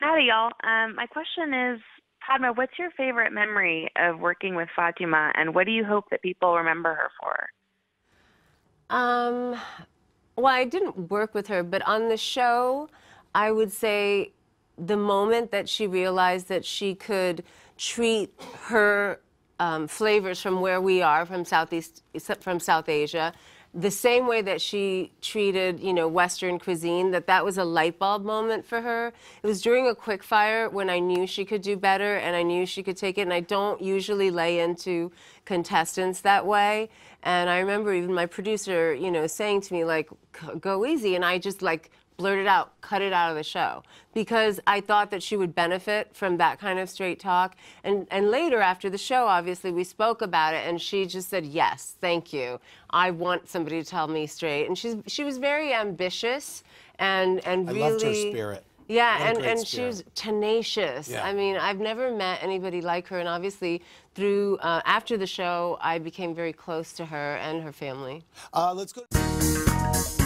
Howdy, y'all. Um, my question is, Padma, what's your favorite memory of working with Fatima, and what do you hope that people remember her for? Um, well, I didn't work with her, but on the show, I would say the moment that she realized that she could treat her um, flavors from where we are, from Southeast, from South Asia, the same way that she treated, you know, Western cuisine, that that was a light bulb moment for her. It was during a quick fire when I knew she could do better and I knew she could take it. And I don't usually lay into contestants that way. And I remember even my producer, you know, saying to me, like, go easy. And I just like blurt it out, cut it out of the show because I thought that she would benefit from that kind of straight talk. And and later after the show, obviously we spoke about it, and she just said yes, thank you. I want somebody to tell me straight. And she's she was very ambitious and and I really. I loved her spirit. Yeah, and, and she was tenacious. Yeah. I mean, I've never met anybody like her, and obviously, through uh, after the show, I became very close to her and her family. Uh, let's go.